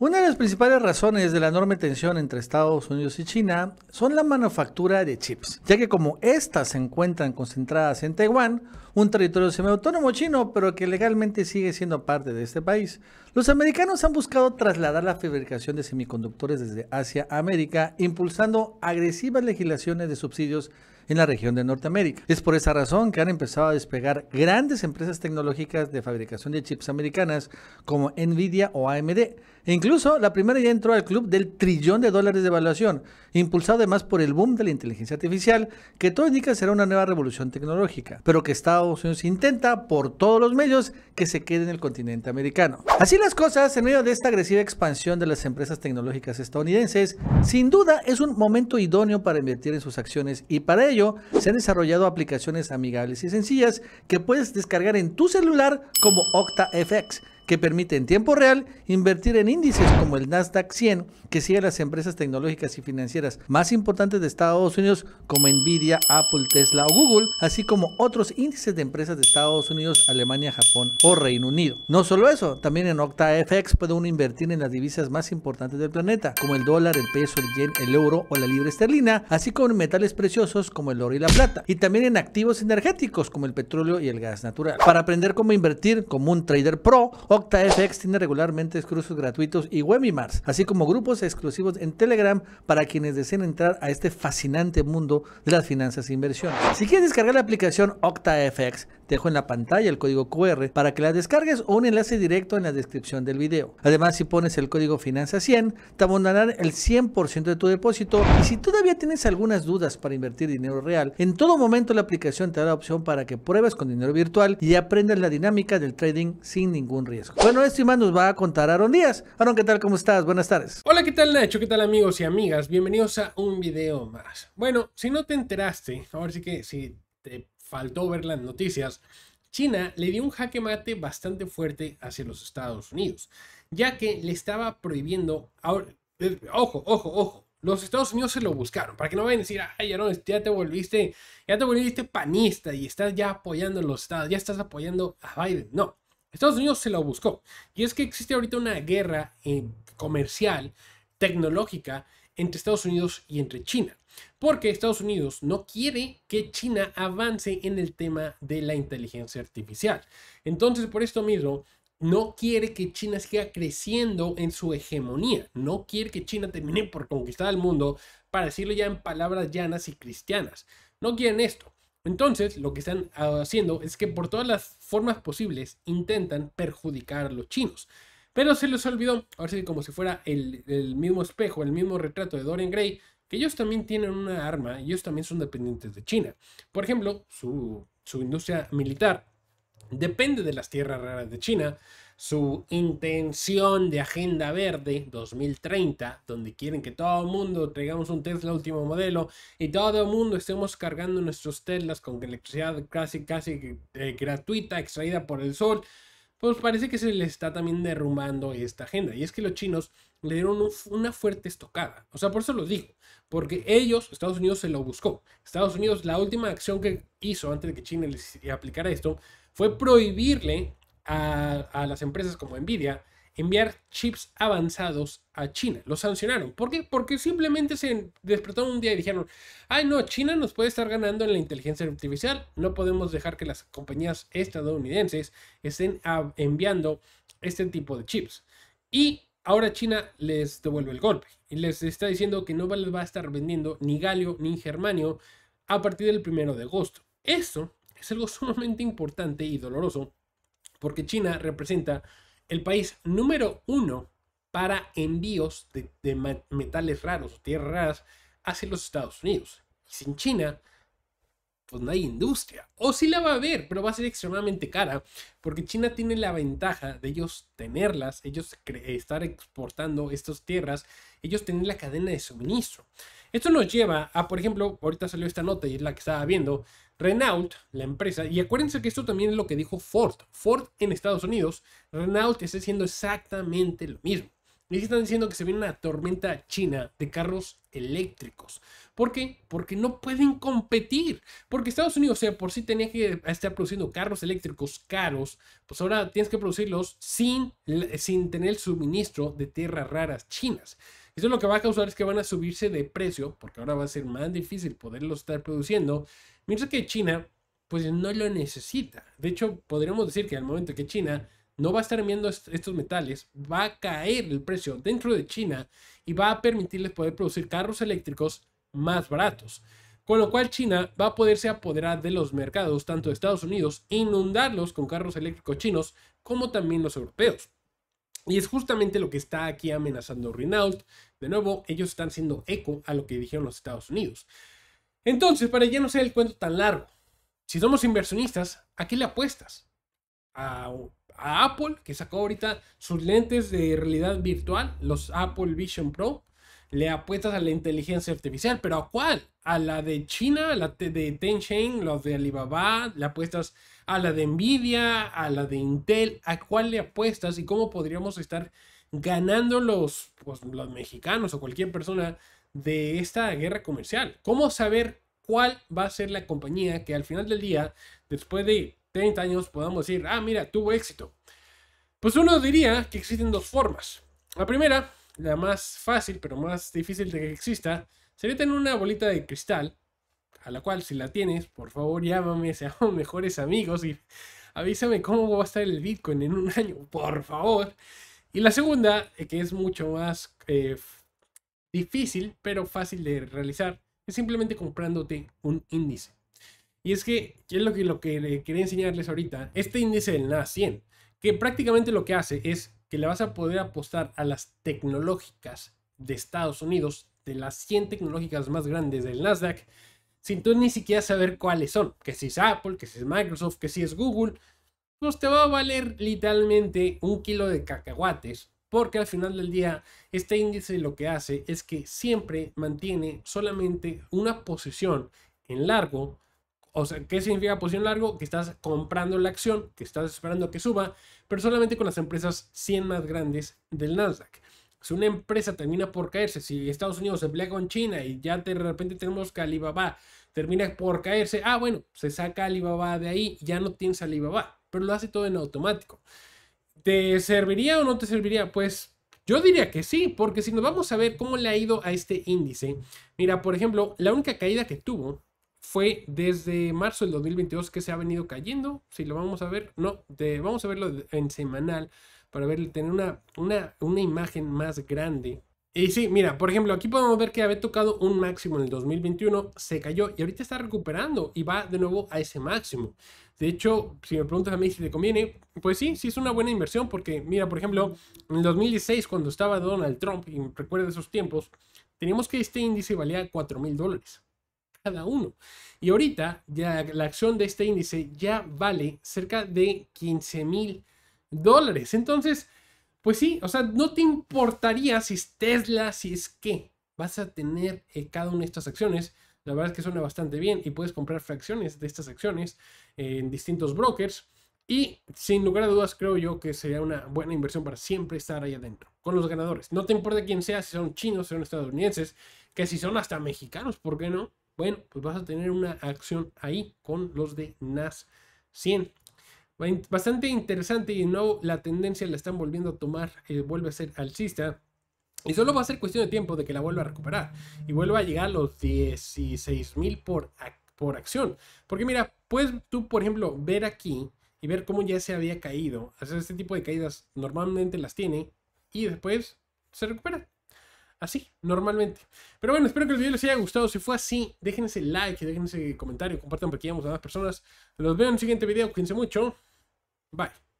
Una de las principales razones de la enorme tensión entre Estados Unidos y China son la manufactura de chips, ya que como éstas se encuentran concentradas en Taiwán, un territorio semiautónomo chino, pero que legalmente sigue siendo parte de este país, los americanos han buscado trasladar la fabricación de semiconductores desde Asia a América, impulsando agresivas legislaciones de subsidios en la región de Norteamérica. Es por esa razón que han empezado a despegar grandes empresas tecnológicas de fabricación de chips americanas como Nvidia o AMD, e incluso la primera ya entró al club del trillón de dólares de evaluación, impulsado además por el boom de la inteligencia artificial, que todo indica será una nueva revolución tecnológica, pero que Estados Unidos intenta por todos los medios que se quede en el continente americano. Así las cosas, en medio de esta agresiva expansión de las empresas tecnológicas estadounidenses, sin duda es un momento idóneo para invertir en sus acciones y para ello se han desarrollado aplicaciones amigables y sencillas que puedes descargar en tu celular como OctaFX que permite en tiempo real invertir en índices como el Nasdaq 100, que sigue las empresas tecnológicas y financieras más importantes de Estados Unidos como Nvidia, Apple, Tesla o Google, así como otros índices de empresas de Estados Unidos, Alemania, Japón o Reino Unido. No solo eso, también en OctaFX puede uno invertir en las divisas más importantes del planeta, como el dólar, el peso, el yen, el euro o la libra esterlina, así como en metales preciosos como el oro y la plata, y también en activos energéticos como el petróleo y el gas natural. Para aprender cómo invertir como un trader pro, OctaFX tiene regularmente cursos gratuitos y webinars, así como grupos exclusivos en Telegram para quienes deseen entrar a este fascinante mundo de las finanzas e inversiones. Si quieres descargar la aplicación OctaFX, te dejo en la pantalla el código QR para que la descargues o un enlace directo en la descripción del video. Además, si pones el código Finanza100, te abonarán el 100% de tu depósito. Y si todavía tienes algunas dudas para invertir dinero real, en todo momento la aplicación te da la opción para que pruebes con dinero virtual y aprendas la dinámica del trading sin ningún riesgo. Bueno, esto y más nos va a contar Aaron Díaz. Aaron, ¿qué tal? ¿Cómo estás? Buenas tardes. Hola, ¿qué tal Nacho? ¿Qué tal amigos y amigas? Bienvenidos a un video más. Bueno, si no te enteraste, ahora sí que si te faltó ver las noticias, China le dio un jaque mate bastante fuerte hacia los Estados Unidos, ya que le estaba prohibiendo... Eh, ojo, ojo, ojo. Los Estados Unidos se lo buscaron, para que no vayan a decir, ay, ya no, ya te volviste, ya te volviste panista y estás ya apoyando a los estados, ya estás apoyando a Biden. No, Estados Unidos se lo buscó. Y es que existe ahorita una guerra eh, comercial, tecnológica, entre Estados Unidos y entre China, porque Estados Unidos no quiere que China avance en el tema de la inteligencia artificial. Entonces, por esto mismo, no quiere que China siga creciendo en su hegemonía, no quiere que China termine por conquistar el mundo, para decirlo ya en palabras llanas y cristianas. No quieren esto. Entonces, lo que están ah, haciendo es que por todas las formas posibles intentan perjudicar a los chinos. Pero se les olvidó, ahora sí, como si fuera el, mismo espejo, el mismo retrato de Dorian Gray, que ellos también tienen una arma y ellos también son dependientes de China. Por ejemplo, su, industria militar depende de las tierras raras de China, su intención de Agenda Verde 2030, donde quieren que todo el mundo traigamos un Tesla último modelo y todo el mundo estemos cargando nuestros Teslas con electricidad casi, casi eh, gratuita extraída por el sol pues parece que se le está también derrumbando esta agenda. Y es que los chinos le dieron una fuerte estocada. O sea, por eso lo digo. Porque ellos, Estados Unidos se lo buscó. Estados Unidos, la última acción que hizo antes de que China les aplicara esto, fue prohibirle a, a las empresas como Nvidia enviar chips avanzados a China. Los sancionaron. ¿Por qué? Porque simplemente se despertaron un día y dijeron, ay no, China nos puede estar ganando en la inteligencia artificial. No podemos dejar que las compañías estadounidenses estén enviando este tipo de chips. Y ahora China les devuelve el golpe y les está diciendo que no les va a estar vendiendo ni galio ni germanio a partir del primero de agosto. Esto es algo sumamente importante y doloroso porque China representa el país número uno para envíos de, metales raros tierras raras hacia los Estados Unidos. sin China, pues no hay industria. O sí la va a haber, pero va a ser extremadamente cara, porque China tiene la ventaja de ellos tenerlas, ellos estar exportando estas tierras, ellos tener la cadena de suministro. Esto nos lleva a, por ejemplo, ahorita salió esta nota y es la que estaba viendo, Renault, la empresa, y acuérdense que esto también es lo que dijo Ford. Ford en Estados Unidos, Renault está haciendo exactamente lo mismo. Y están diciendo que se viene una tormenta china de carros eléctricos. ¿Por qué? Porque no pueden competir. Porque Estados Unidos, o sea, por sí tenía que estar produciendo carros eléctricos caros, pues ahora tienes que producirlos sin, sin tener el suministro de tierras raras chinas eso lo que va a causar es que van a subirse de precio, porque ahora va a ser más difícil poderlo estar produciendo, mientras que China, pues no lo necesita. De hecho, podríamos decir que al momento que China no va a estar viendo estos metales, va a caer el precio dentro de China y va a permitirles poder producir carros eléctricos más baratos. Con lo cual China va a poderse apoderar de los mercados, tanto de Estados Unidos, e inundarlos con carros eléctricos chinos, como también los europeos. Y es justamente lo que está aquí amenazando Renault. De nuevo, ellos están haciendo eco a lo que dijeron los Estados Unidos. Entonces, para ya no ser el cuento tan largo, si somos inversionistas, ¿a qué le apuestas? A, a Apple, que sacó ahorita sus lentes de realidad virtual, los Apple Vision Pro. Le apuestas a la inteligencia artificial, pero ¿a cuál? a la de China, a la de Tencent, los de Alibaba, le apuestas a la de Nvidia, a la de Intel, a cuál le apuestas y cómo podríamos estar ganando los, pues, los mexicanos o cualquier persona de esta guerra comercial. ¿Cómo saber cuál va a ser la compañía que al final del día, después de 30 años, podamos decir, ah, mira, tuvo éxito? Pues uno diría que existen dos formas. La primera, la más fácil, pero más difícil de que exista, Sería tener una bolita de cristal, a la cual si la tienes, por favor llámame, seamos mejores amigos y avísame cómo va a estar el Bitcoin en un año, por favor. Y la segunda, eh, que es mucho más eh, difícil, pero fácil de realizar, es simplemente comprándote un índice. Y es que, es lo que, lo que quería enseñarles ahorita, este índice del NAS100, que prácticamente lo que hace es que le vas a poder apostar a las tecnológicas de Estados Unidos de las 100 tecnológicas más grandes del Nasdaq, sin tú ni siquiera saber cuáles son, que si es Apple, que si es Microsoft, que si es Google, pues te va a valer literalmente un kilo de cacahuates, porque al final del día este índice lo que hace es que siempre mantiene solamente una posición en largo, o sea, ¿qué significa posición largo? Que estás comprando la acción, que estás esperando que suba, pero solamente con las empresas 100 más grandes del Nasdaq si una empresa termina por caerse, si Estados Unidos se con China y ya de repente tenemos que Alibaba termina por caerse, ah, bueno, se saca Alibaba de ahí, ya no tienes Alibaba, pero lo hace todo en automático. ¿Te serviría o no te serviría? Pues yo diría que sí, porque si nos vamos a ver cómo le ha ido a este índice, mira, por ejemplo, la única caída que tuvo fue desde marzo del 2022 que se ha venido cayendo, si lo vamos a ver, no, vamos a verlo en semanal, para ver, tener una, una, imagen más grande. Y sí, mira, por ejemplo, aquí podemos ver que había tocado un máximo en el 2021, se cayó y ahorita está recuperando y va de nuevo a ese máximo. De hecho, si me preguntas a mí si te conviene, pues sí, sí es una buena inversión porque, mira, por ejemplo, en el 2016 cuando estaba Donald Trump, y recuerda esos tiempos, teníamos que este índice valía 4 mil dólares cada uno. Y ahorita ya la acción de este índice ya vale cerca de 15 mil dólares. Entonces, pues sí, o sea, no te importaría si es Tesla, si es que vas a tener eh, cada una de estas acciones. La verdad es que suena bastante bien y puedes comprar fracciones de estas acciones eh, en distintos brokers. Y sin lugar a dudas, creo yo que sería una buena inversión para siempre estar ahí adentro, con los ganadores. No te importa quién sea, si son chinos, si son estadounidenses, que si son hasta mexicanos, ¿por qué no? Bueno, pues vas a tener una acción ahí con los de NAS 100. Bastante interesante y no la tendencia la están volviendo a tomar, eh, vuelve a ser alcista. Y solo va a ser cuestión de tiempo de que la vuelva a recuperar y vuelva a llegar a los 16 mil por, por acción. Porque mira, puedes tú, por ejemplo, ver aquí y ver cómo ya se había caído. Hacer este tipo de caídas normalmente las tiene y después se recupera así, normalmente. Pero bueno, espero que el video les haya gustado. Si fue así, déjense like, déjense comentario, compartan para que a más personas. Los veo en el siguiente video. Cuídense mucho. Bye.